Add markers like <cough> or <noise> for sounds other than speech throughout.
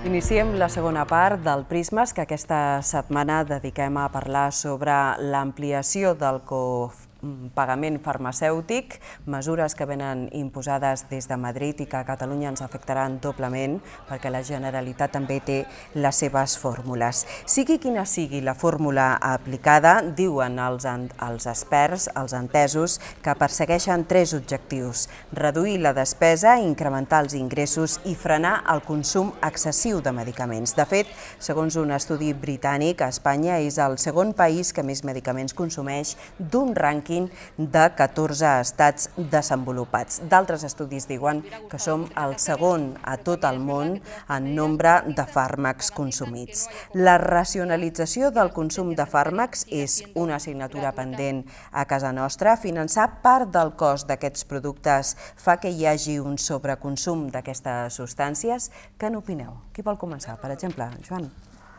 Iniciem la segona part del Prismes, que aquesta setmana dediquem a parlar sobre l'ampliació del COF Mm, pagament farmacèutic, mesures que venen imposades des de Madrid i que a Catalunya ens afectaran doblement perquè la Generalitat també té les seves fórmules. Sigui quina sigui la fórmula aplicada, diuen els, els experts, els entesos, que persegueixen tres objectius, reduir la despesa, incrementar els ingressos i frenar el consum excessiu de medicaments. De fet, segons un estudi britànic, Espanya és el segon país que més medicaments consumeix d'un rànquing rànquing de 14 estats desenvolupats. D'altres estudis diuen que som el segon a tot el món en nombre de fàrmacs consumits. La racionalització del consum de fàrmacs és una assignatura pendent a casa nostra. Finançar part del cost d'aquests productes fa que hi hagi un sobreconsum d'aquestes substàncies. Què n'opineu? Qui vol començar? Per exemple, Joan.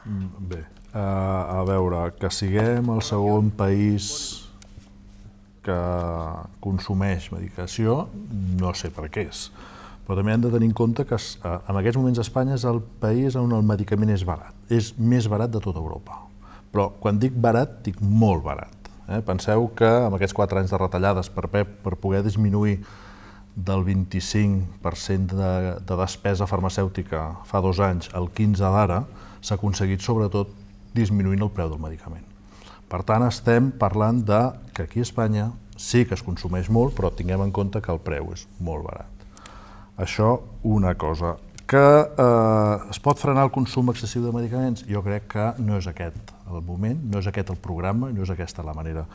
Mm, bé, eh, a veure, que siguem el segon país que consumeix medicació, no sé per què és. Però també hem de tenir en compte que en aquests moments Espanya és el país on el medicament és barat. És més barat de tota Europa. Però quan dic barat, dic molt barat. Eh? Penseu que amb aquests 4 anys de retallades per PEP, per poder disminuir del 25% de, de despesa farmacèutica fa dos anys al 15 d'ara, s'ha aconseguit sobretot disminuint el preu del medicament. Per tant, estem parlant de que aquí a Espanya sí que es consumeix molt, però tinguem en compte que el preu és molt barat. Això, una cosa. Que eh, es pot frenar el consum excessiu de medicaments? Jo crec que no és aquest el moment, no és aquest el programa, no és aquesta la manera.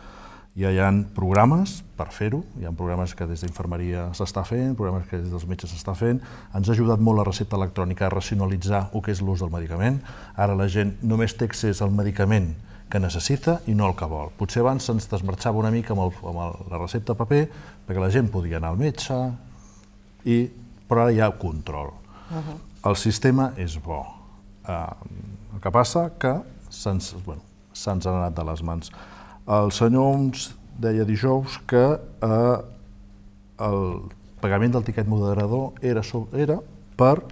Ja hi ha programes per fer-ho, hi ha programes que des d'infermeria s'està fent, programes que des dels metges s'està fent, ens ha ajudat molt la recepta electrònica a racionalitzar el que és l'ús del medicament, ara la gent només té accés al medicament que necessita i no el que vol. Potser abans se'ns desmarxava una mica amb, el, amb el, la recepta paper perquè la gent podia anar al metge, i, però ara hi ha control. Uh -huh. El sistema és bo. Eh, el que passa que se'ns bueno, se anat de les mans. El senyor Oms deia dijous que uh, el pagament del tiquet moderador era, era per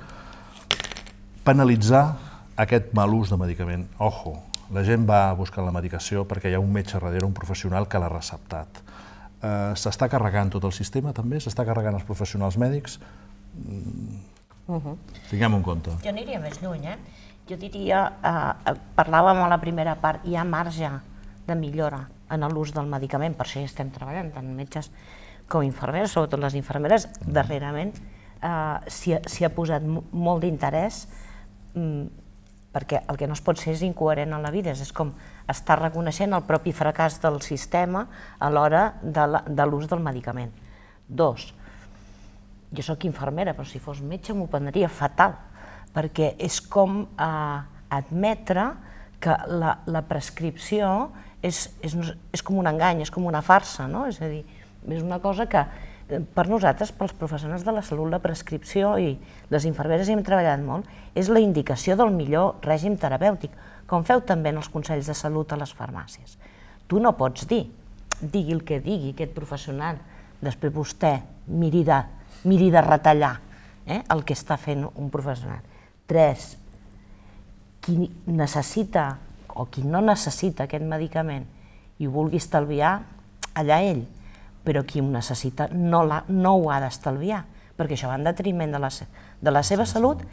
penalitzar aquest mal ús de medicament. Ojo, la gent va buscant la medicació perquè hi ha un metge darrere, un professional que l'ha receptat. Eh, S'està carregant tot el sistema també? S'està carregant els professionals mèdics? Mm. Mhm. Tinguem-ho en compte. Jo aniria més lluny, eh? Jo diria, eh, eh, parlàvem a la primera part, hi ha marge de millora en l'ús del medicament, per això hi estem treballant, tant metges com infermeres, sobretot les infermeres, mhm. darrerament eh, s'hi ha posat molt d'interès mm, perquè el que no es pot ser és incoherent en la vida, és com estar reconeixent el propi fracàs del sistema a l'hora de l'ús del medicament. Dos, jo sóc infermera, però si fos metge m'ho prendria fatal, perquè és com eh, admetre que la, la prescripció és, és, és com un engany, és com una farsa, no? És a dir, és una cosa que Eh, per nosaltres, pels professionals de la salut, la prescripció, i les infermeres hi hem treballat molt, és la indicació del millor règim terapèutic, com feu també en els Consells de Salut a les farmàcies. Tu no pots dir, digui el que digui aquest professional, després vostè miri de, miri de retallar eh, el que està fent un professional. Tres, qui necessita o qui no necessita aquest medicament i ho vulgui estalviar, allà ell però qui ho necessita no, la, no ho ha d'estalviar, perquè això va en detriment de la, de la seva salut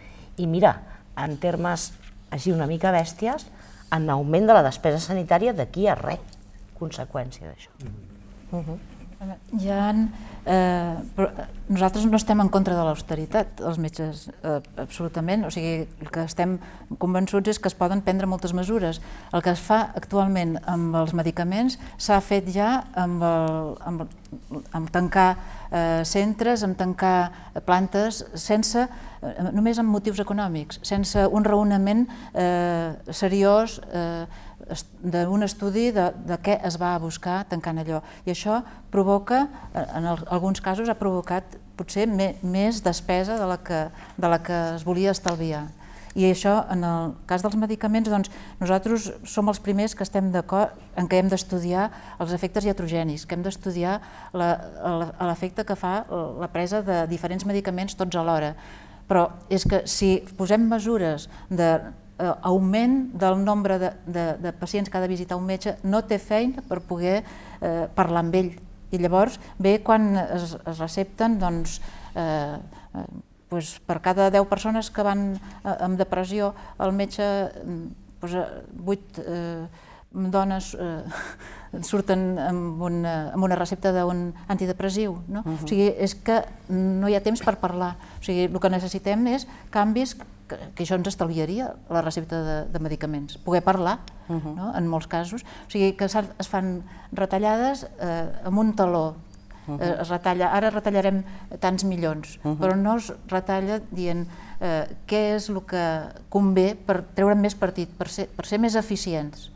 i mira, en termes així una mica bèsties, en augment de la despesa sanitària d'aquí a res, conseqüència d'això. Mm -hmm. uh mhm. -huh. Ja, eh, nosaltres no estem en contra de l'austeritat, els metges, eh, absolutament. O sigui, el que estem convençuts és que es poden prendre moltes mesures. El que es fa actualment amb els medicaments s'ha fet ja amb, el, amb, amb tancar eh, centres, amb tancar plantes, sense, eh, només amb motius econòmics, sense un raonament eh, seriós, eh, d'un estudi de, de què es va a buscar tancant allò. I això provoca, en alguns casos, ha provocat potser me, més despesa de la, que, de la que es volia estalviar. I això, en el cas dels medicaments, doncs, nosaltres som els primers que estem d'acord en què hem d'estudiar els efectes iatrogenis, que hem d'estudiar l'efecte que fa la presa de diferents medicaments tots alhora. Però és que si posem mesures de eh, augment del nombre de, de, de pacients que ha de visitar un metge, no té feina per poder eh, parlar amb ell. I llavors ve quan es, es recepten doncs, eh, eh, per cada 10 persones que van eh, amb depressió al metge, mm, pues, 8 eh, eh dones eh, <laughs> surten amb una, eh, amb una recepta d'un antidepressiu. No? Uh -huh. O mhm. sigui, és que no hi ha temps per parlar. O sigui, el que necessitem és canvis que, que això ens estalviaria la recepta de, de medicaments. Poder parlar, uh mhm. -huh. no? en molts casos. O sigui, que es fan retallades eh, amb un taló Uh mhm. eh, -huh. es retalla, ara retallarem tants milions, uh -huh. però no es retalla dient eh, què és el que convé per treure més partit, per ser, per ser més eficients.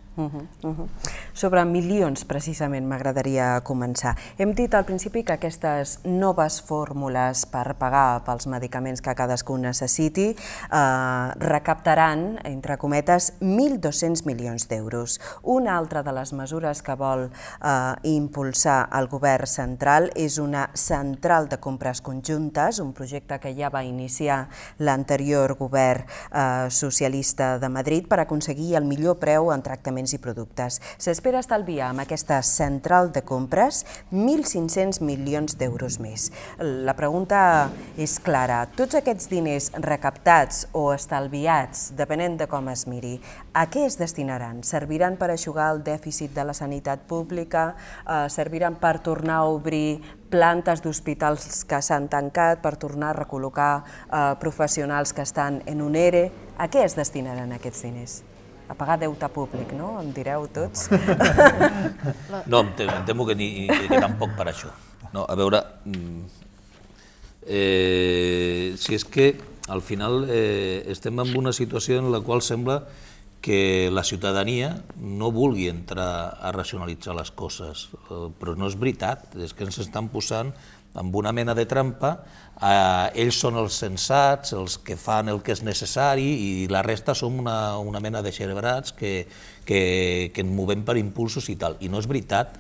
Sobre milions, precisament, m'agradaria començar. Hem dit al principi que aquestes noves fórmules per pagar pels medicaments que cadascú necessiti eh, recaptaran, entre cometes, 1.200 milions d'euros. Una altra de les mesures que vol eh, impulsar el govern central és una central de compres conjuntes, un projecte que ja va iniciar l'anterior govern eh, socialista de Madrid per aconseguir el millor preu en tractaments aliments i productes. S'espera estalviar amb aquesta central de compres 1.500 milions d'euros més. La pregunta és clara. Tots aquests diners recaptats o estalviats, depenent de com es miri, a què es destinaran? Serviran per aixugar el dèficit de la sanitat pública? Eh, serviran per tornar a obrir plantes d'hospitals que s'han tancat per tornar a recol·locar eh, professionals que estan en un ERE. A què es destinaran aquests diners? a pagar deute públic, no? Em direu tots. <laughs> No, em temo, em temo que, ni, que tampoc per això. No, a veure, mm, eh, si és que al final eh, estem en una situació en la qual sembla que la ciutadania no vulgui entrar a racionalitzar les coses, eh, però no és veritat, és que ens estan posant amb una mena de trampa, eh, ells són els sensats, els que fan el que és necessari i la resta som una, una mena de cerebrats que, que, que ens movem per impulsos i tal. I no és veritat,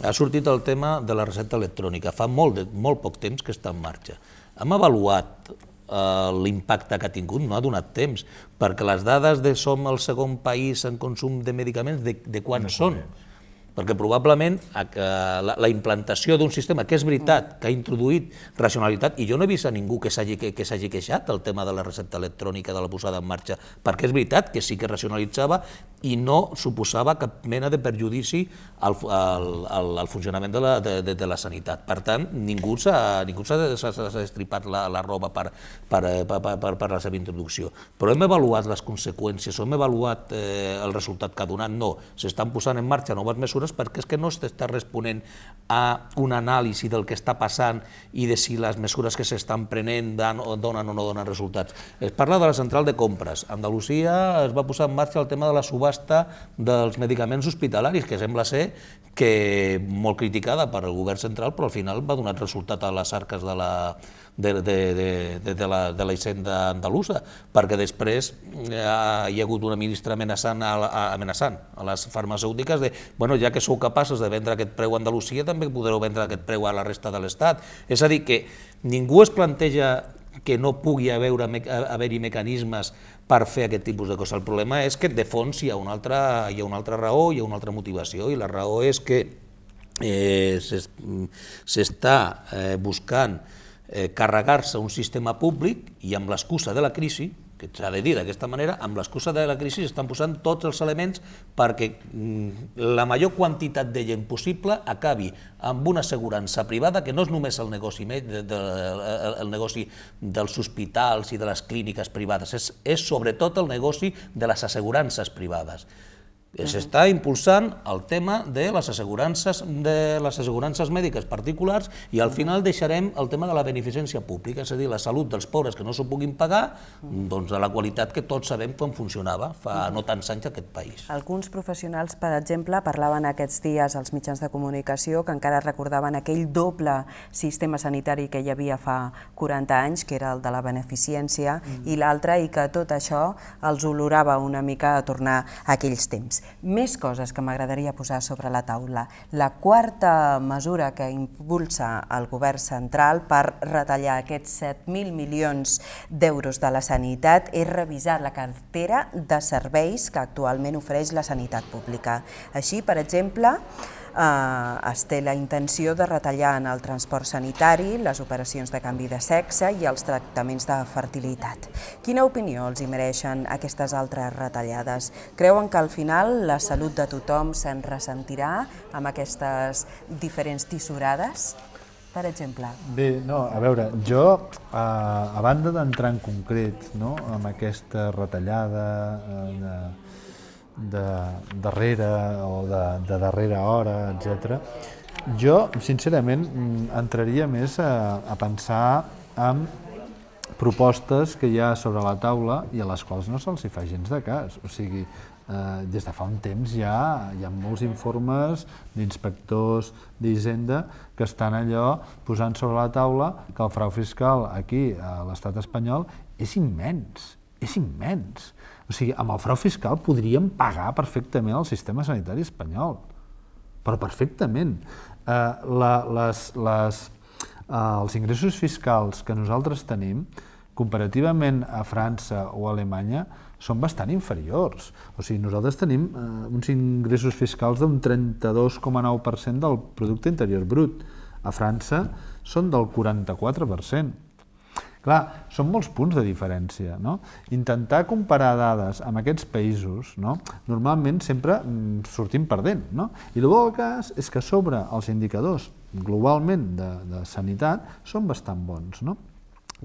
ha sortit el tema de la recepta electrònica, fa molt, de, molt poc temps que està en marxa. Hem avaluat eh, l'impacte que ha tingut, no ha donat temps, perquè les dades de som el segon país en consum de medicaments, de, de quan són? perquè probablement la, la implantació d'un sistema, que és veritat, que ha introduït racionalitat, i jo no he vist a ningú que s'hagi que, que queixat del tema de la recepta electrònica, de la posada en marxa, perquè és veritat que sí que racionalitzava, i no suposava cap mena de perjudici al, al, al, al funcionament de la, de, de, de la sanitat. Per tant, ningú s'ha estripat la, la roba per, eh, per, per, per, per la seva introducció. Però hem avaluat les conseqüències, o hem avaluat eh, el resultat que ha donat? No. S'estan posant en marxa noves mesures perquè és que no s'està responent a un anàlisi del que està passant i de si les mesures que s'estan prenent dan, donen o no donen resultats. Es parla de la central de compres. Andalusia es va posar en marxa el tema de la subvenció subhasta dels medicaments hospitalaris, que sembla ser que molt criticada per el govern central, però al final va donar resultat a les arques de la, de, de, de, de, de la, de la Hisenda andalusa, perquè després ha, eh, hi ha hagut una ministra amenaçant a, a, amenaçant a les farmacèutiques de, bueno, ja que sou capaces de vendre aquest preu a Andalusia, també podreu vendre aquest preu a la resta de l'Estat. És a dir, que ningú es planteja que no pugui haver-hi haver mecanismes per fer aquest tipus de coses. El problema és que de fons hi ha una altra, hi ha una altra raó, hi ha una altra motivació, i la raó és que eh, s'està eh, buscant eh, carregar-se un sistema públic i amb l'excusa de la crisi, que s'ha de dir d'aquesta manera, amb l'excusa de la crisi estan posant tots els elements perquè mm, la major quantitat de gent possible acabi amb una assegurança privada que no és només el negoci, de, de, el negoci dels hospitals i de les clíniques privades, és, és sobretot el negoci de les assegurances privades. S'està impulsant el tema de les assegurances de les assegurances mèdiques particulars i al final deixarem el tema de la beneficència pública, és a dir, la salut dels pobres que no s'ho puguin pagar, doncs de la qualitat que tots sabem com funcionava fa no tants anys aquest país. Alguns professionals, per exemple, parlaven aquests dies als mitjans de comunicació que encara recordaven aquell doble sistema sanitari que hi havia fa 40 anys, que era el de la beneficència, mm. i l'altre, i que tot això els olorava una mica a tornar a aquells temps. Més coses que m'agradaria posar sobre la taula. La quarta mesura que impulsa el govern central per retallar aquests 7.000 milions d'euros de la sanitat és revisar la cartera de serveis que actualment ofereix la sanitat pública. Així, per exemple, Eh, es té la intenció de retallar en el transport sanitari, les operacions de canvi de sexe i els tractaments de fertilitat. Quina opinió els hi mereixen aquestes altres retallades? Creuen que al final la salut de tothom se'n ressentirà amb aquestes diferents tisorades? per exemple? Bé, no, a veure, jo, a, a banda d'entrar en concret no, amb aquesta retallada eh, de, de darrere o de, de darrera hora, etc. Jo, sincerament, mm, entraria més a, a pensar en propostes que hi ha sobre la taula i a les quals no se'ls fa gens de cas. O sigui, eh, des de fa un temps ja hi ha molts informes d'inspectors d'Hisenda que estan allò posant sobre la taula que el frau fiscal aquí a l'estat espanyol és immens, és immens. O sigui, amb el frau fiscal podríem pagar perfectament el sistema sanitari espanyol, però perfectament. Eh, la, les, les, eh, els ingressos fiscals que nosaltres tenim, comparativament a França o a Alemanya, són bastant inferiors. O sigui, nosaltres tenim eh, uns ingressos fiscals d'un 32,9% del producte interior brut. A França són del 44%. Clar, són molts punts de diferència. No? Intentar comparar dades amb aquests països, no? normalment sempre mm, sortim perdent. No? I el bo del cas és que sobre els indicadors globalment de, de sanitat són bastant bons. No?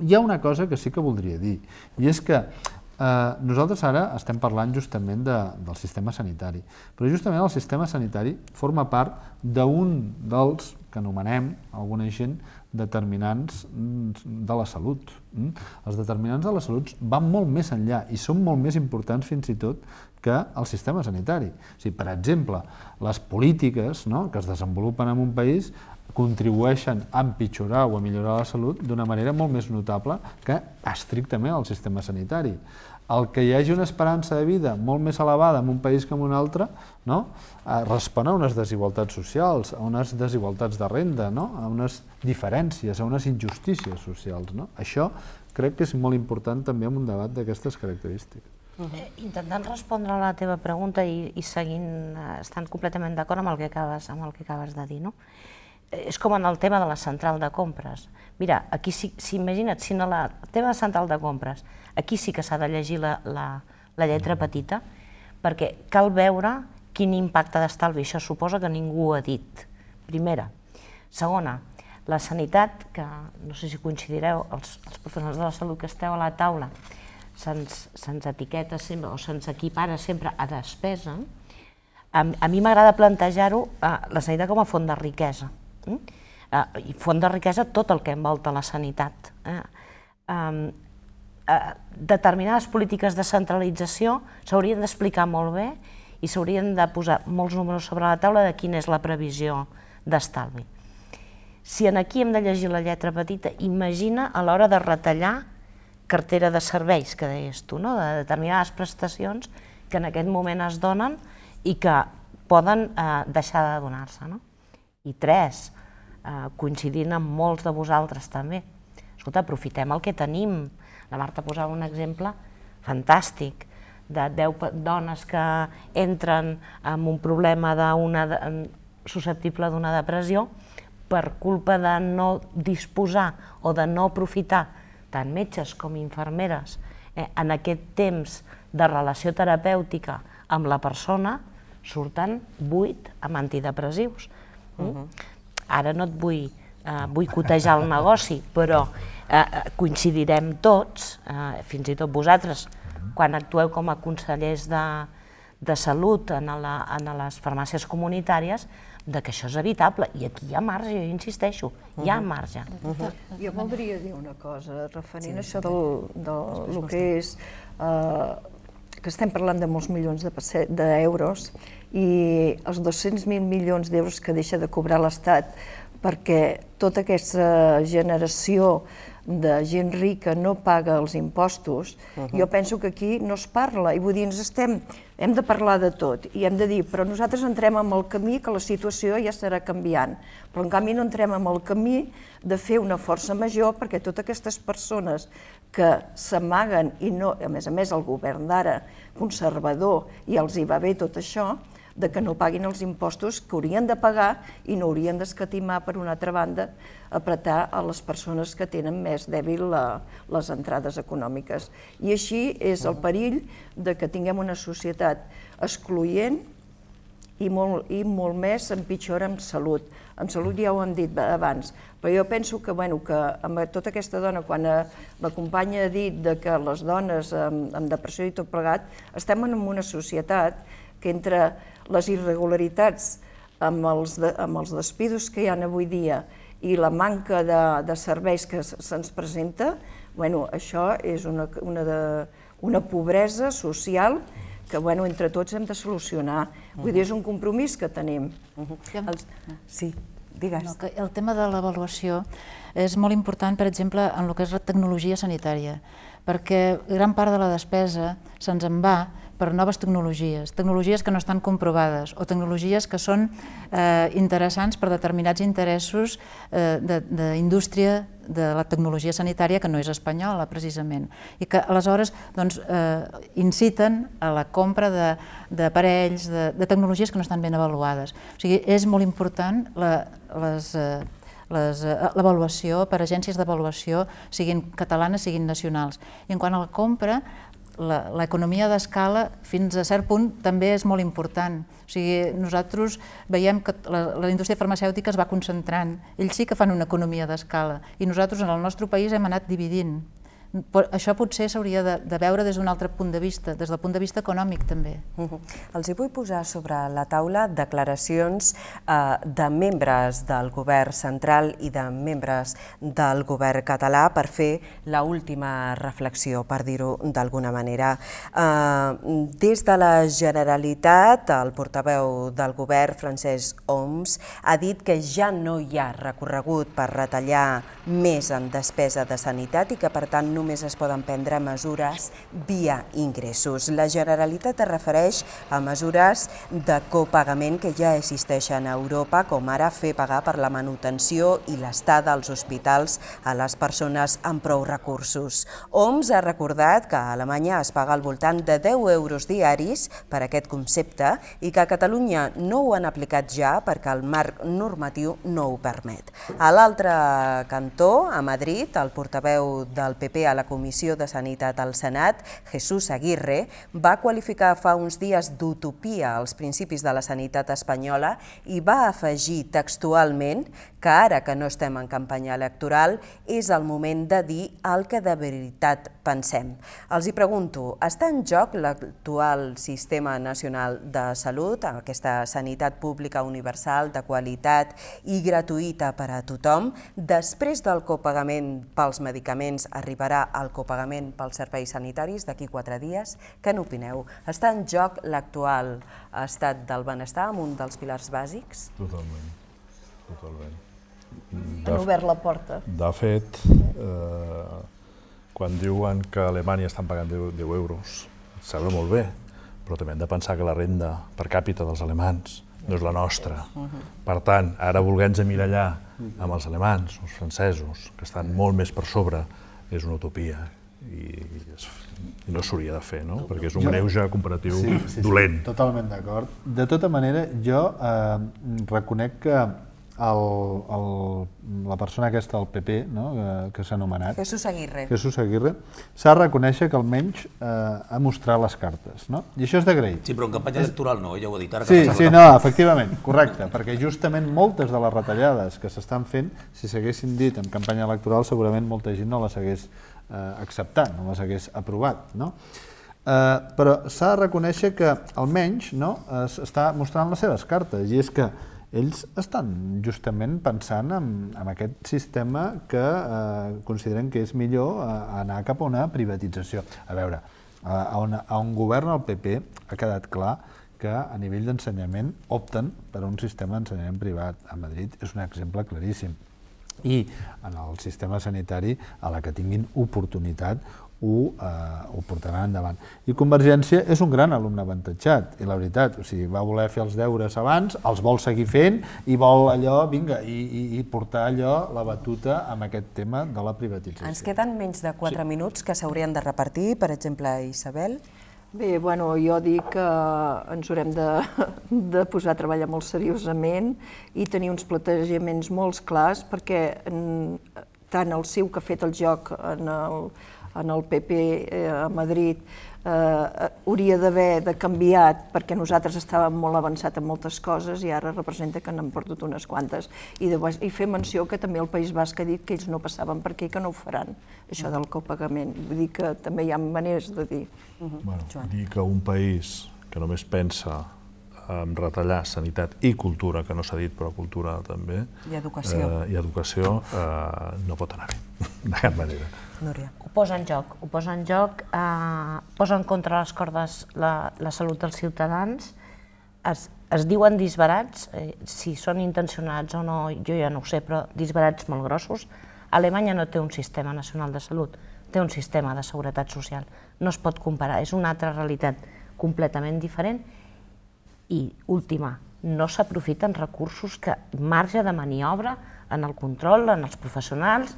Hi ha una cosa que sí que voldria dir, i és que eh, nosaltres ara estem parlant justament de, del sistema sanitari, però justament el sistema sanitari forma part d'un dels que anomenem alguna gent determinants mm, de la salut. Mm? Els determinants de la salut van molt més enllà i són molt més importants fins i tot que el sistema sanitari. O sigui, per exemple, les polítiques no, que es desenvolupen en un país contribueixen a empitjorar o a millorar la salut d'una manera molt més notable que estrictament el sistema sanitari el que hi hagi una esperança de vida molt més elevada en un país que en un altre, no? Eh, respon a unes desigualtats socials, a unes desigualtats de renda, no? a unes diferències, a unes injustícies socials. No? Això crec que és molt important també en un debat d'aquestes característiques. Uh eh, -huh. Intentant respondre a la teva pregunta i, i seguint, eh, estant completament d'acord amb, el que acabes, amb el que acabes de dir, no? és com en el tema de la central de compres. Mira, aquí, si, si imagina't, si no la teva central de compres Aquí sí que s'ha de llegir la, la, la lletra petita, perquè cal veure quin impacte d'estalvi. Això suposa que ningú ho ha dit, primera. Segona, la sanitat, que no sé si coincidireu, els, els professionals de la salut que esteu a la taula, se'ns se etiqueta sempre o se'ns equipara sempre a despesa, a, a mi m'agrada plantejar-ho eh, la sanitat com a font de riquesa. Eh? Eh, I font de riquesa tot el que envolta la sanitat. Eh? Eh, eh, determinades polítiques de centralització s'haurien d'explicar molt bé i s'haurien de posar molts números sobre la taula de quina és la previsió d'estalvi. Si en aquí hem de llegir la lletra petita, imagina a l'hora de retallar cartera de serveis, que deies tu, no? de determinades prestacions que en aquest moment es donen i que poden eh, deixar de donar-se. No? I tres, eh, coincidint amb molts de vosaltres també, escolta, aprofitem el que tenim, la Marta posava un exemple fantàstic de 10 dones que entren amb un problema d'una susceptible d'una depressió per culpa de no disposar o de no aprofitar tant metges com infermeres eh, en aquest temps de relació terapèutica amb la persona, surten 8 amb antidepressius. Mm? Uh mhm. -huh. Ara no et vull eh, boicotejar el negoci, però Eh, eh, coincidirem tots, eh, fins i tot vosaltres, mhm. quan actueu com a consellers de, de salut en, la, en les farmàcies comunitàries, de que això és evitable. I aquí hi ha marge, jo insisteixo, hi ha mhm. marge. Uh mhm. -huh. Jo voldria dir una cosa, referint sí, això del, del lo que és... Eh, que estem parlant de molts milions d'euros de i els 200.000 milions d'euros que deixa de cobrar l'Estat perquè tota aquesta generació de gent rica no paga els impostos, uh mhm. -huh. jo penso que aquí no es parla. I vull dir, ens estem, hem de parlar de tot i hem de dir, però nosaltres entrem en el camí que la situació ja estarà canviant. Però en canvi no entrem en el camí de fer una força major perquè totes aquestes persones que s'amaguen i no, a més a més el govern d'ara, conservador, i els hi va bé tot això, de que no paguin els impostos que haurien de pagar i no haurien d'escatimar, per una altra banda, apretar a les persones que tenen més dèbil la, les entrades econòmiques. I així és el perill de que tinguem una societat excloent i molt, i molt més empitjora en salut. En salut ja ho hem dit abans, però jo penso que, bueno, que amb tota aquesta dona, quan la eh, companya ha dit de que les dones amb, amb depressió i tot plegat, estem en una societat que entre les irregularitats amb els, de, amb els despidos que hi han avui dia i la manca de, de serveis que se'ns presenta, bueno, això és una, una, de, una pobresa social que bueno, entre tots hem de solucionar. Vull dir, és un compromís que tenim. Uh -huh. els... Sí, digues. No, que el tema de l'avaluació és molt important, per exemple, en el que és la tecnologia sanitària, perquè gran part de la despesa se'ns en va per noves tecnologies, tecnologies que no estan comprovades o tecnologies que són eh, interessants per determinats interessos eh, d'indústria de, de, de la tecnologia sanitària que no és espanyola, precisament, i que aleshores doncs, eh, inciten a la compra d'aparells, de, de, de tecnologies que no estan ben avaluades. O sigui, és molt important la, les... Eh, eh l'avaluació per agències d'avaluació, siguin catalanes, siguin nacionals. I en quant a la compra, l'economia d'escala fins a cert punt també és molt important. O sigui, nosaltres veiem que la, la indústria farmacèutica es va concentrant. Ells sí que fan una economia d'escala i nosaltres en el nostre país hem anat dividint. Això potser s'hauria de, de veure des d'un altre punt de vista, des del punt de vista econòmic també. Uh -huh. Els hi vull posar sobre la taula declaracions eh, de membres del govern central i de membres del govern català per fer la última reflexió, per dir-ho d'alguna manera. Eh, des de la Generalitat, el portaveu del govern, Francesc Oms, ha dit que ja no hi ha recorregut per retallar més en despesa de sanitat i que, per tant, no només es poden prendre mesures via ingressos. La Generalitat es refereix a mesures de copagament que ja existeixen a Europa, com ara fer pagar per la manutenció i l'estada als hospitals a les persones amb prou recursos. OMS ha recordat que a Alemanya es paga al voltant de 10 euros diaris per aquest concepte i que a Catalunya no ho han aplicat ja perquè el marc normatiu no ho permet. A l'altre cantó, a Madrid, el portaveu del PP a a la Comissió de Sanitat al Senat, Jesús Aguirre, va qualificar fa uns dies d'utopia els principis de la sanitat espanyola i va afegir textualment que ara que no estem en campanya electoral és el moment de dir el que de veritat pensem. Els hi pregunto, està en joc l'actual Sistema Nacional de Salut, aquesta sanitat pública universal de qualitat i gratuïta per a tothom, després del copagament pels medicaments arribarà el copagament pels serveis sanitaris d'aquí quatre dies. Què n'opineu? Està en joc l'actual estat del benestar amb un dels pilars bàsics? Totalment, totalment. Mm. Han obert la porta. De fet, eh, quan diuen que a Alemanya estan pagant 10, 10 euros, sembla molt bé, però també hem de pensar que la renda per càpita dels alemans no és la nostra. Mhm. Per tant, ara voler-nos allà amb els alemans, els francesos, que estan molt més per sobre, és una utopia i, es, i no s'hauria de fer, no? Perquè és un jo, greuge comparatiu sí, sí, dolent. Sí, totalment d'acord. De tota manera, jo eh, reconec que el, el, la persona aquesta del PP, no? que, eh, que s'ha anomenat... Jesús Aguirre. Jesús Aguirre, s'ha de reconèixer que almenys eh, ha mostrat les cartes, no? I això és d'agrair. Sí, però en campanya electoral no, ja ho he dit ara. Sí, sí, no, efectivament, correcte, perquè justament moltes de les retallades que s'estan fent, si s'haguessin dit en campanya electoral, segurament molta gent no les hagués eh, acceptat, no les hagués aprovat, no? Eh, però s'ha de reconèixer que almenys no, està mostrant les seves cartes, i és que ells estan justament pensant en, en aquest sistema que eh, consideren que és millor eh, anar cap a una privatització. A veure, a, on, a on governa el PP ha quedat clar que a nivell d'ensenyament opten per un sistema d'ensenyament privat. A Madrid és un exemple claríssim. I en el sistema sanitari, a la que tinguin oportunitat, ho, eh, ho portarà endavant. I Convergència és un gran alumne avantatjat, i la veritat, o sigui, va voler fer els deures abans, els vol seguir fent i vol allò, vinga, i, i, i portar allò, la batuta, amb aquest tema de la privatització. Ens queden menys de 4 sí. minuts que s'haurien de repartir, per exemple, Isabel. Bé, bueno, jo dic que ens haurem de, de posar a treballar molt seriosament i tenir uns plantejaments molt clars perquè tant el seu que ha fet el joc en el, en el PP eh, a Madrid, eh, hauria d'haver de canviat, perquè nosaltres estàvem molt avançat en moltes coses i ara representa que n'han perdut unes quantes. I, fer menció que també el País Basc ha dit que ells no passaven per aquí, que no ho faran, això del copagament. Vull dir que també hi ha maneres de dir. bueno, dir que un país que només pensa um, retallar sanitat i cultura, que no s'ha dit, però cultura també, i educació, eh, i educació eh, no pot anar bé, <laughs> de cap manera. Núria. Ho posa en joc, ho posa en joc, eh, posa en contra les cordes la, la salut dels ciutadans, es, es diuen disbarats, eh, si són intencionats o no, jo ja no ho sé, però disbarats molt grossos. Alemanya no té un sistema nacional de salut, té un sistema de seguretat social. No es pot comparar, és una altra realitat completament diferent i última, no s'aprofiten recursos que marge de maniobra en el control, en els professionals,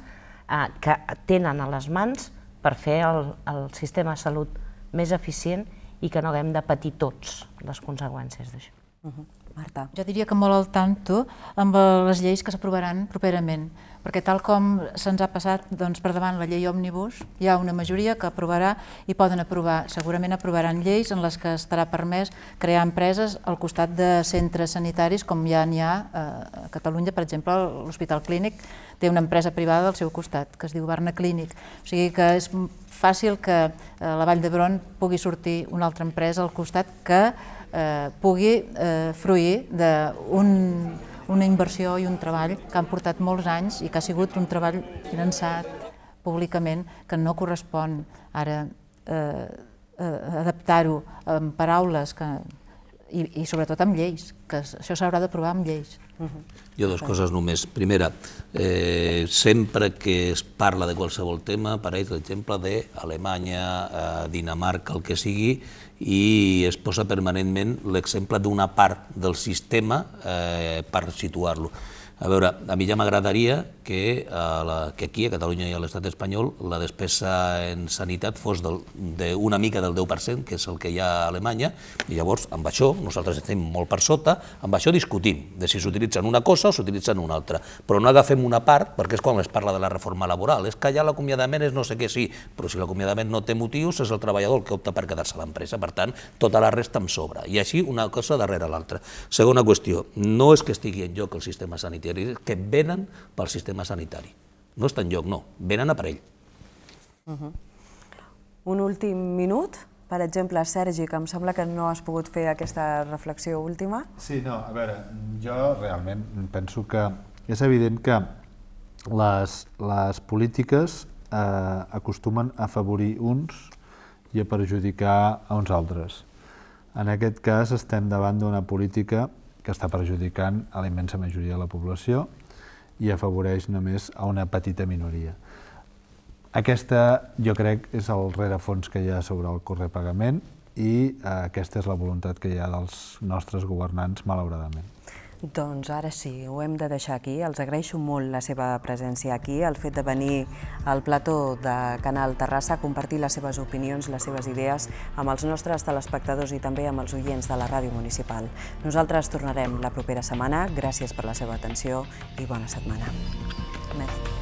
eh, que tenen a les mans per fer el, el sistema de salut més eficient i que no haguem de patir tots les conseqüències d'això. Marta. Jo diria que molt al tanto amb les lleis que s'aprovaran properament, perquè tal com se'ns ha passat doncs, per davant la llei òmnibus, hi ha una majoria que aprovarà i poden aprovar, segurament aprovaran lleis en les que estarà permès crear empreses al costat de centres sanitaris, com ja n'hi ha eh, a Catalunya, per exemple, l'Hospital Clínic té una empresa privada al seu costat, que es diu Barna Clínic, o sigui que és fàcil que a eh, la Vall d'Hebron pugui sortir una altra empresa al costat que eh, pugui eh, fruir d'una una inversió i un treball que han portat molts anys i que ha sigut un treball finançat públicament que no correspon ara eh, eh adaptar-ho en paraules que i, i sobretot amb lleis, que això s'haurà d'aprovar amb lleis. Uh -huh. Jo dues coses només. Primera, eh, sempre que es parla de qualsevol tema, apareix l'exemple d'Alemanya, eh, Dinamarca, el que sigui, i es posa permanentment l'exemple d'una part del sistema eh, per situar-lo. A veure, a mi ja m'agradaria que, eh, la, que aquí, a Catalunya i a l'estat espanyol, la despesa en sanitat fos del, mica del 10%, que és el que hi ha a Alemanya, i llavors amb això nosaltres estem molt per sota, amb això discutim de si s'utilitzen una cosa o s'utilitzen una altra, però no agafem una part, perquè és quan es parla de la reforma laboral, és que ja l'acomiadament és no sé què sí, però si l'acomiadament no té motius és el treballador el que opta per quedar-se a l'empresa, per tant, tota la resta em sobra, i així una cosa darrere l'altra. Segona qüestió, no és que estigui en joc el sistema sanitari subsidiaris que venen pel sistema sanitari. No està en lloc, no. Venen a per ell. Uh-huh. Un últim minut. Per exemple, Sergi, que em sembla que no has pogut fer aquesta reflexió última. Sí, no, a veure, jo realment penso que és evident que les, les polítiques eh, acostumen a afavorir uns i a perjudicar a uns altres. En aquest cas estem davant d'una política que està perjudicant a la immensa majoria de la població i afavoreix només a una petita minoria. Aquesta, jo crec, és el rerefons que hi ha sobre el pagament i eh, aquesta és la voluntat que hi ha dels nostres governants, malauradament. Doncs ara sí, ho hem de deixar aquí. Els agraeixo molt la seva presència aquí, el fet de venir al plató de Canal Terrassa a compartir les seves opinions, les seves idees amb els nostres telespectadors i també amb els oients de la ràdio municipal. Nosaltres tornarem la propera setmana. Gràcies per la seva atenció i bona setmana. Merci.